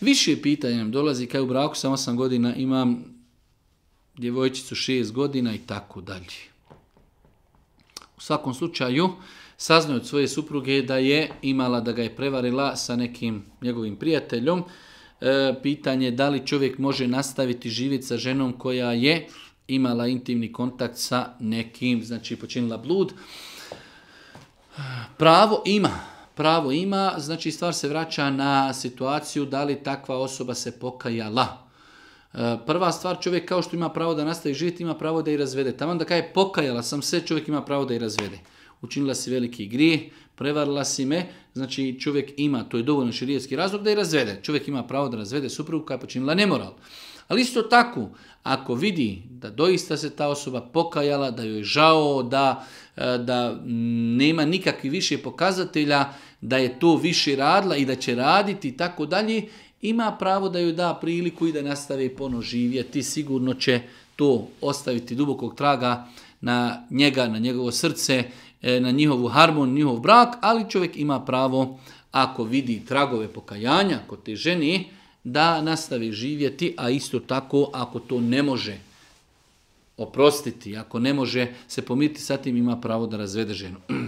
Više pitanja nam dolazi, kaj u braku sam 8 godina, imam djevojčicu 6 godina i tako dalje. U svakom slučaju, saznaju od svoje supruge da je imala, da ga je prevarila sa nekim njegovim prijateljom. E, pitanje da li čovjek može nastaviti živjeti sa ženom koja je imala intimni kontakt sa nekim, znači počinila blud. Pravo ima pravo ima, znači stvar se vraća na situaciju da li takva osoba se pokajala. E, prva stvar, čovjek kao što ima pravo da nastavi živjeti, ima pravo da i razvede. Tamo da kaže pokajala sam se, čovjek ima pravo da i razvede. Učinila si veliki grijeh, prevarila si me, znači čovjek ima, to je dovoljno širijetski razlog da i razvede. Čovjek ima pravo da razvede suprugu koja je počinila nemoral. Ali isto tako, ako vidi da doista se ta osoba pokajala, da joj je žao, da, e, nema nikakvi više pokazatelja da je to više radila i da će raditi i tako dalje, ima pravo da joj da priliku i da nastave pono živjeti. Sigurno će to ostaviti dubokog traga na njega, na njegovo srce, e, na njihovu harmon, njihov brak, ali čovjek ima pravo ako vidi tragove pokajanja kod te ženi, da nastavi živjeti, a isto tako ako to ne može oprostiti, ako ne može se pomiriti sa tim, ima pravo da razvede ženu.